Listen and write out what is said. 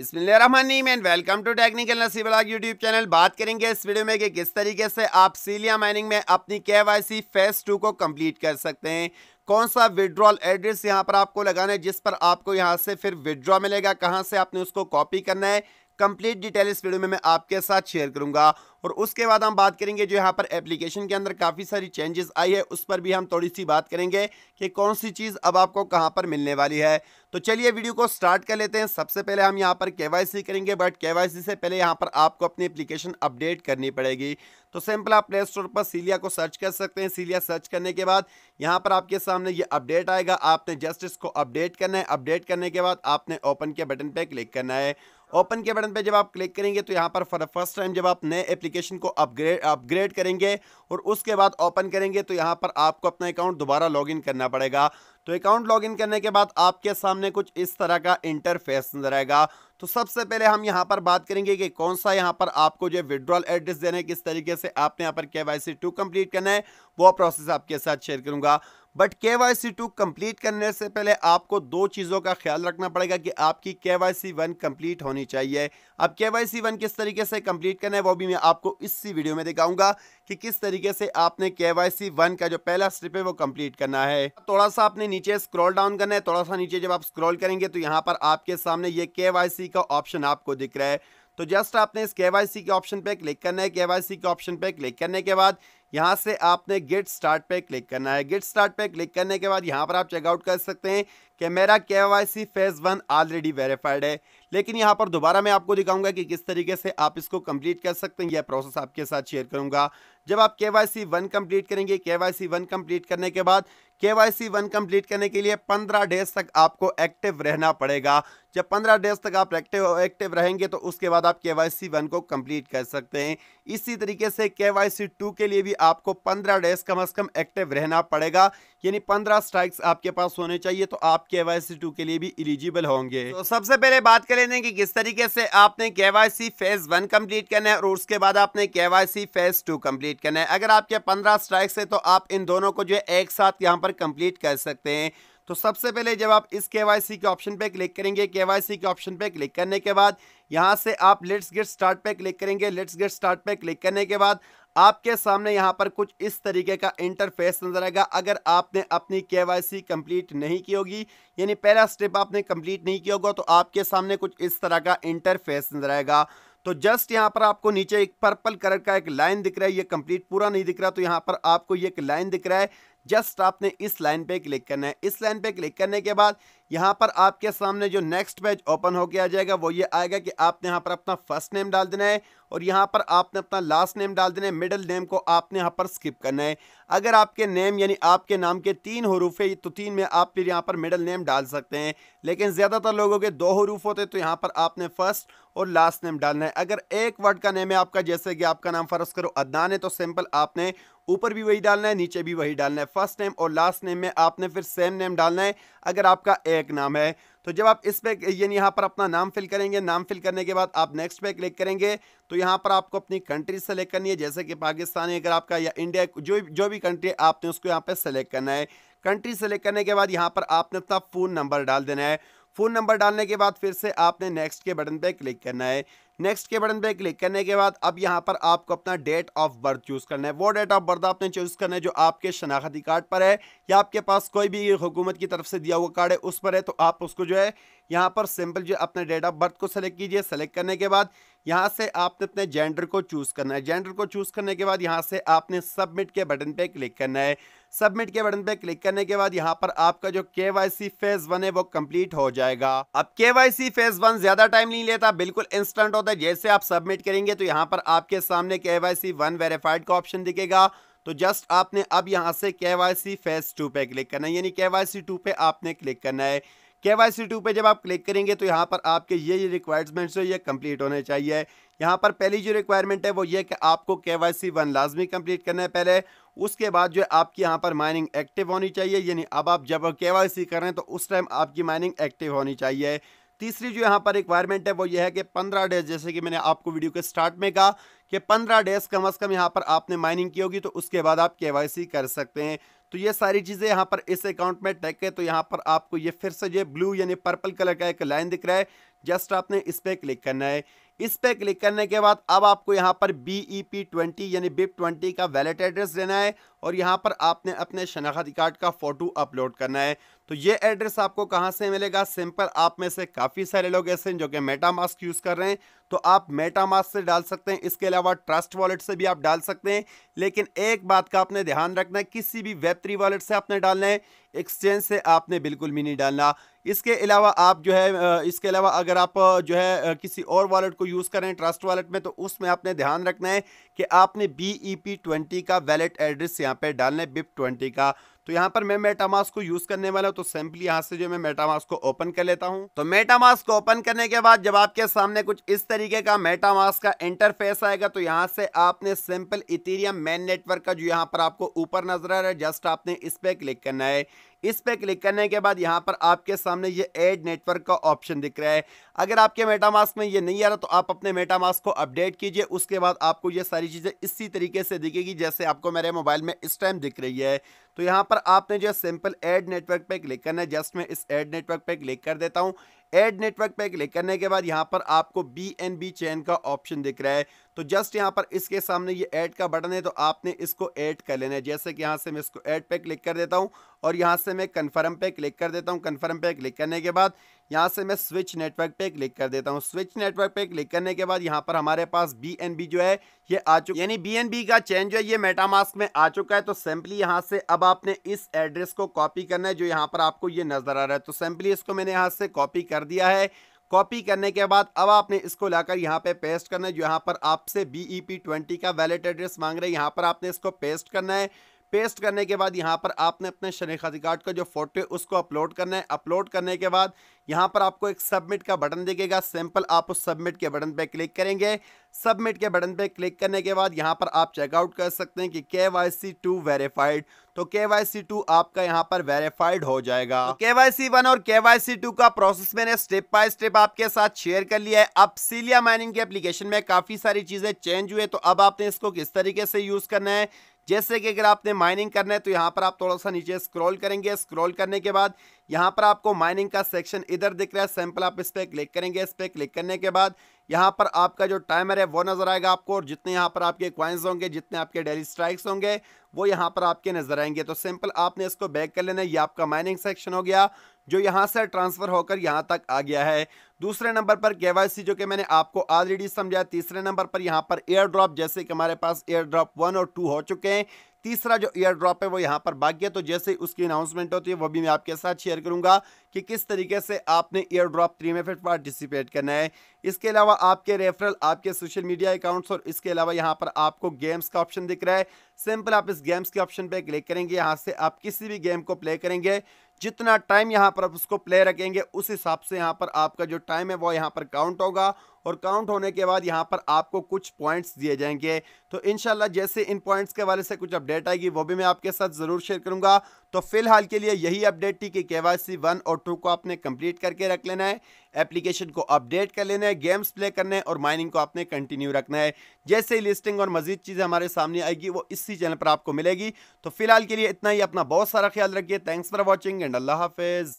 बिस्मिल्लाम and welcome to technical नसीबलाग YouTube channel बात करेंगे इस वीडियो में कि किस तरीके से आप सीलिया माइनिंग में अपनी K Y C phase two को कंप्लीट कर सकते हैं कौन सा विड्रॉल एड्रेस यहाँ पर आपको लगाना है जिस पर आपको यहाँ से फिर विड्रॉ मिलेगा कहाँ से आपने उसको कॉपी करना है कंप्लीट डिटेल इस वीडियो में मैं आपके साथ शेयर करूंगा और उसके बाद हम बात करेंगे जो यहाँ पर एप्लीकेशन के अंदर काफ़ी सारी चेंजेस आई है उस पर भी हम थोड़ी सी बात करेंगे कि कौन सी चीज़ अब आपको कहाँ पर मिलने वाली है तो चलिए वीडियो को स्टार्ट कर लेते हैं सबसे पहले हम यहाँ पर के करेंगे बट के से पहले यहाँ पर आपको अपनी एप्लीकेशन अपडेट करनी पड़ेगी तो सिंपल आप प्ले स्टोर पर सीलिया को सर्च कर सकते हैं सीलिया सर्च करने के बाद यहाँ पर आपके सामने ये अपडेट आएगा आपने जस्ट इसको अपडेट करना है अपडेट करने के बाद आपने ओपन के बटन पर क्लिक करना है ओपन के बटन पे जब आप क्लिक करेंगे तो यहाँ पर फॉर फर्स्ट टाइम जब आप नए एप्लीकेशन को अपग्रेड अपग्रेड करेंगे और उसके बाद ओपन करेंगे तो यहाँ पर आपको अपना अकाउंट दोबारा लॉगिन करना पड़ेगा तो अकाउंट लॉगिन करने के बाद आपके सामने कुछ इस तरह का इंटरफेस नजर आएगा तो सबसे पहले हम यहां पर बात करेंगे कि कौन सा यहां पर आपको जो विड्रॉल एड्रेस देना है किस तरीके से आपने यहां पर के वाई सी टू कंप्लीट करना है वो प्रोसेस आपके साथ शेयर करूंगा बट के वाई सी टू कंप्लीट करने से पहले आपको दो चीज़ों का ख्याल रखना पड़ेगा कि आपकी के वाई सी वन कंप्लीट होनी चाहिए अब के वाई सी वन किस तरीके से कंप्लीट करना है वो भी मैं आपको इसी वीडियो में दिखाऊंगा कि किस तरीके से आपने के वाई सी वन का जो पहला स्टेप है वो कंप्लीट करना है थोड़ा सा आपने नीचे स्क्रॉल डाउन करना है थोड़ा सा नीचे जब आप स्क्रॉल करेंगे तो यहाँ पर आपके सामने ये के का ऑप्शन आपको दिख रहा है तो जस्ट आपने इस के के ऑप्शन पे क्लिक करना है के के ऑप्शन पे क्लिक करने के बाद यहाँ से आपने गेट स्टार्ट पे क्लिक करना है गेट स्टार्ट पे क्लिक करने के बाद यहाँ पर आप चेकआउट कर सकते हैं कि मेरा के फेज़ वन ऑलरेडी वेरीफाइड है लेकिन यहाँ पर दोबारा मैं आपको दिखाऊंगा कि किस तरीके से आप इसको कंप्लीट कर सकते हैं यह प्रोसेस आपके साथ शेयर करूंगा जब आप K Y C one complete करेंगे के वाई सी वन कंप्लीट करने के बाद के वाई सी वन कंप्लीट करने के लिए पंद्रह डेज तक आपको एक्टिव रहना पड़ेगा जब पंद्रह डेज तक आप एक्टिव एक्टिव रहेंगे तो उसके बाद आप के वाई सी वन को कंप्लीट कर सकते हैं इसी तरीके से के वाई सी टू के लिए भी आपको पंद्रह डेज कम अज़ कम एक्टिव रहना पड़ेगा यानी पंद्रह स्ट्राइक्स आपके पास होने चाहिए तो आप के वाई सी टू के लिए भी एलिजिबल होंगे तो सबसे पहले बात करें लेने कि किस तरीके से आपने केवाईसी फेज वन कंप्लीट करना है और उसके बाद आपने केवाईसी फेज टू कंप्लीट करना है अगर आपके पंद्रह स्ट्राइक्स है तो आप इन दोनों को जो है एक साथ यहाँ पर कंप्लीट कर सकते हैं तो सबसे पहले जब आप इस के वाई सी के ऑप्शन पे क्लिक करेंगे के वाई सी के ऑप्शन पे क्लिक करने के बाद यहाँ से आप लेट्स गेट स्टार्ट पे क्लिक करेंगे लेट्स गेट स्टार्ट पे क्लिक करने के बाद आपके सामने यहाँ पर कुछ इस तरीके का इंटरफेस नजर आएगा अगर आपने अपनी केवाईसी कंप्लीट नहीं की होगी यानी पहला स्टेप आपने कंप्लीट नहीं किया होगा तो आपके सामने कुछ इस तरह का इंटरफेस नजर आएगा तो जस्ट यहाँ पर आपको नीचे एक पर्पल कलर का एक लाइन दिख रहा है ये कंप्लीट पूरा नहीं दिख रहा तो यहाँ पर आपको ये एक लाइन दिख रहा है जस्ट आपने इस लाइन पे क्लिक करना है इस लाइन पे क्लिक करने के बाद यहाँ पर आपके सामने जो नेक्स्ट पेज ओपन होके आ जाएगा वो ये आएगा कि आपने यहाँ पर अपना फर्स्ट नेम डाल देना है और यहाँ पर आपने अपना लास्ट नेम डाल देना है मिडिल नेम को आपने यहाँ पर स्किप करना है अगर आपके नेम यानी आपके नाम के तीन हरूफ है तो तीन में आप फिर यहाँ पर मिडिल नेम डाल सकते हैं लेकिन ज़्यादातर लोगों के दो हरूफ होते तो यहाँ पर आपने फर्स्ट और लास्ट नेम डालना है अगर एक वर्ड का नेम है आपका जैसे कि आपका नाम फ़र्ज़ करो अदनान है तो सिंपल आपने ऊपर भी वही डालना है नीचे भी वही डालना है फर्स्ट नेम और लास्ट नेम में आपने फिर सेम नेम डालना है अगर आपका ए एक नाम है तो जब आप इस पे यानी यहाँ पर अपना नाम फिल करेंगे नाम फिल करने के बाद आप नेक्स्ट पे क्लिक करेंगे तो यहाँ पर आपको अपनी कंट्री सेलेक्ट करनी है जैसे कि पाकिस्तानी अगर आपका या इंडिया जो जो भी कंट्री आपने उसको यहाँ पर सेलेक्ट करना है कंट्री सेलेक्ट करने के बाद यहाँ पर आपने अपना फ़ोन नंबर डाल देना है फ़ोन नंबर डालने के बाद फिर से आपने नेक्स्ट के बटन पर क्लिक करना है नेक्स्ट के बटन पे क्लिक करने के बाद अब यहाँ पर आपको अपना डेट ऑफ बर्थ चूज़ करना है वो डेट ऑफ बर्थ आपने चूज़ करना है जो आपके शनाखती कार्ड पर है या आपके पास कोई भी हुकूमत की तरफ से दिया हुआ कार्ड है उस पर है तो आप उसको जो है यहाँ पर सिंपल जो अपने डेट ऑफ बर्थ को सेलेक्ट कीजिए सेलेक्ट करने के बाद यहाँ से आपने अपने जेंडर को चूज़ करना है जेंडर को चूज़ करने के बाद यहाँ से आपने सबमिट के बटन पर क्लिक करना है सबमिट के बटन पे क्लिक करने के बाद यहाँ पर आपका जो के फेज वन है वो कंप्लीट हो जाएगा अब के फेज वन ज्यादा टाइम नहीं लेता बिल्कुल इंस्टेंट होता है जैसे आप सबमिट करेंगे तो यहाँ पर आपके सामने K Y C one verified का ऑप्शन दिखेगा तो जस्ट आपने अब यहाँ से K Y C phase two पे क्लिक करना है यानी के वाई सी टू पे आपने क्लिक करना है के वाई सी टू पे जब आप क्लिक करेंगे तो यहाँ पर आपके ये ये रिक्वायरमेंट्स है ये कंप्लीट होने चाहिए यहाँ पर पहली जो रिक्वायरमेंट है वो ये कि आपको के वाई सी वन लाजमी कंप्लीट करना है पहले उसके बाद जो है आपकी यहाँ पर माइनिंग एक्टिव होनी चाहिए यानी अब आप जब के वाई सी कर रहे हैं तो उस टाइम आपकी माइनिंग एक्टिव होनी चाहिए तीसरी जो यहाँ पर रिक्वायरमेंट है वो ये है कि पंद्रह डेज जैसे कि मैंने आपको वीडियो के स्टार्ट में कहा कि पंद्रह डेज कम अज़ कम यहाँ पर आपने माइनिंग की होगी तो उसके बाद आप के कर सकते हैं तो ये सारी चीज़ें यहाँ पर इस अकाउंट में टैक है तो यहाँ पर आपको ये फिर से जो ब्लू यानी पर्पल कलर का एक लाइन दिख रहा है जस्ट आपने इस पर क्लिक करना है इस पर क्लिक करने के बाद अब आपको यहाँ पर बी ई पी ट्वेंटी यानी बिप ट्वेंटी e का वैलेट एड्रेस देना है और यहाँ पर आपने अपने शनाख्त कार्ड का फ़ोटो अपलोड करना है तो ये एड्रेस आपको कहाँ से मिलेगा सिंपल आप में से काफ़ी सारे लोग ऐसे हैं जो कि मेटा मास्क यूज़ कर रहे हैं तो आप मेटा मास्क से डाल सकते हैं इसके अलावा ट्रस्ट वॉलेट से भी आप डाल सकते हैं लेकिन एक बात का आपने ध्यान रखना है किसी भी वेब थ्री वॉलेट से आपने डालना है एक्सचेंज से आपने बिल्कुल भी नहीं डालना इसके अलावा आप जो है इसके अलावा अगर आप जो है किसी और वॉलेट को यूज़ करें ट्रस्ट वॉलेट में तो उसमें आपने ध्यान रखना है कि आपने बी ई पी ट्वेंटी का वैलेट एड्रेस यहाँ पे डालना है बिप ट्वेंटी का तो यहाँ पर मैं मेटामास को यूज करने वाला हूँ तो सिंपली यहाँ से जो मैं मेटामास को ओपन कर लेता हूँ तो मेटामास को ओपन करने के बाद जब आपके सामने कुछ इस तरीके का मेटामास का इंटरफेस आएगा तो यहाँ से आपने सिंपल इथेरियम मेन नेटवर्क का जो यहाँ पर आपको ऊपर नजर आ रहा है जस्ट आपने इस पर क्लिक करना है इस पर क्लिक करने के बाद यहाँ पर आपके सामने ये एड नेटवर्क का ऑप्शन दिख रहा है अगर आपके मेटामास्क में ये नहीं आ रहा तो आप अपने मेटामास्क को अपडेट कीजिए उसके बाद आपको ये सारी चीज़ें इसी तरीके से दिखेगी जैसे आपको मेरे मोबाइल में इस टाइम दिख रही है तो यहाँ पर आपने जो सिंपल एड नेटवर्क पर क्लिक करना है जस्ट मैं इस एड नेटवर्क पर क्लिक कर देता हूँ एड नेटवर्क पे क्लिक करने के बाद यहाँ पर आपको बी एन बी चैन का ऑप्शन दिख रहा है तो जस्ट यहाँ पर इसके सामने ये ऐड का बटन है तो आपने इसको ऐड कर लेना है जैसे कि यहाँ से मैं इसको ऐड पे क्लिक कर देता हूँ और यहाँ से मैं कन्फर्म पे क्लिक कर देता हूँ कन्फर्म पे क्लिक करने के बाद यहाँ से मैं स्विच नेटवर्क पे क्लिक कर देता हूँ स्विच नेटवर्क पे क्लिक करने के बाद यहाँ पर हमारे पास बी जो है ये आ चुका यानी बी का चेंज जो है ये मेटामास्क में आ चुका है तो सिंपली यहाँ से अब आपने इस एड्रेस को कॉपी करना है जो यहाँ पर आपको ये नजर आ रहा है तो सिंपली इसको मैंने यहाँ से कॉपी कर दिया है कॉपी करने के बाद अब आपने इसको लाकर यहाँ पे पेस्ट करना है जो यहाँ पर आपसे बी ई पी ट्वेंटी का वैलिड एड्रेस मांग रहे हैं यहाँ पर आपने इसको पेस्ट करना है पेस्ट करने के बाद यहाँ पर आपने अपने शनिखाती कार्ड का जो फोटो है उसको अपलोड करना है अपलोड करने के बाद यहाँ पर आपको एक सबमिट का बटन दिखेगा सिंपल आप उस सबमिट के बटन पे क्लिक करेंगे सबमिट के बटन पे क्लिक करने के बाद यहाँ पर आप चेकआउट कर सकते हैं कि K Y C to verified तो के वाई सी टू आपका यहाँ पर वेरीफाइड हो जाएगा तो के वाई सी वन और के वाई सी टू का प्रोसेस मैंने स्टेप बाय स्टेप आपके साथ शेयर कर लिया है अब सीलिया माइनिंग के एप्लीकेशन में काफी सारी चीजें चेंज हुए तो अब आपने इसको किस तरीके से यूज करना है जैसे कि अगर आपने माइनिंग करना है तो यहाँ पर आप थोड़ा सा नीचे स्क्रॉल करेंगे स्क्रॉल करने के बाद यहाँ पर आपको माइनिंग का सेक्शन इधर दिख रहा है सैंपल आप इस पर क्लिक करेंगे इस पर क्लिक करने के बाद यहाँ पर आपका जो टाइमर है वो नज़र आएगा आपको और जितने यहाँ पर आपके क्वाइंस होंगे जितने आपके डेली स्ट्राइक्स होंगे वो यहाँ पर आपके नज़र आएंगे तो सिंपल आपने इसको बैक कर लेना ये आपका माइनिंग सेक्शन हो गया जो यहाँ से ट्रांसफ़र होकर यहाँ तक आ गया है दूसरे नंबर पर के जो कि मैंने आपको ऑलरेडी समझाया तीसरे नंबर पर यहाँ पर एयर ड्रॉप जैसे कि हमारे पास एयर ड्रॉप वन और टू हो चुके हैं तीसरा जो एयर ड्रॉप है वो यहाँ पर बाकी है तो जैसे उसकी अनाउंसमेंट होती है वो भी मैं आपके साथ शेयर करूंगा कि किस तरीके से आपने एयर ड्रॉप थ्री में फिर पार्टिसिपेट करना है इसके अलावा आपके रेफरल आपके सोशल मीडिया अकाउंट्स और इसके अलावा यहाँ पर आपको गेम्स का ऑप्शन दिख रहा है सिंपल आप इस गेम्स के ऑप्शन पर क्लिक करेंगे यहाँ से आप किसी भी गेम को प्ले करेंगे जितना टाइम यहाँ पर आप उसको प्ले रखेंगे उस हिसाब से यहाँ पर आपका जो टाइम है वो यहाँ पर काउंट होगा और काउंट होने के बाद यहाँ पर आपको कुछ पॉइंट्स दिए जाएंगे तो इनशाला जैसे इन पॉइंट्स के बारे से कुछ अपडेट आएगी वो भी मैं आपके साथ ज़रूर शेयर करूँगा तो फिलहाल के लिए यही अपडेट थी कि के वाई सी वन और टू को आपने कंप्लीट करके रख लेना है एप्लीकेशन को अपडेट कर लेना है गेम्स प्ले करने और माइनिंग को आपने कंटिन्यू रखना है जैसे ही लिस्टिंग और मजीद चीज़ें हमारे सामने आएगी वो इसी चैनल पर आपको मिलेगी तो फिलहाल के लिए इतना ही अपना बहुत सारा ख्याल रखिए थैंक्स फॉर वॉचिंग एंड अल्लाह हाफिज़